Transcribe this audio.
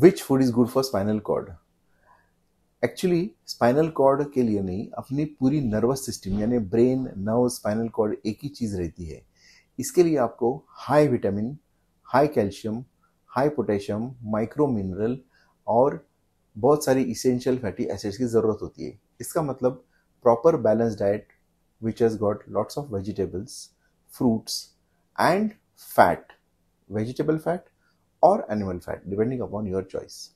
Which food is good for spinal cord actually spinal cord के लिए नहीं अपनी पूरी नर्वस सिस्टम यानी ब्रेन नर्व स्पाइनल कॉर्ड एक ही चीज़ रहती है इसके लिए आपको high vitamin high calcium high potassium micro mineral और बहुत सारी इसेंशियल फैटी एसिड्स की ज़रूरत होती है इसका मतलब proper balance diet which has got lots of vegetables fruits and fat vegetable fat or animal fat depending upon your choice.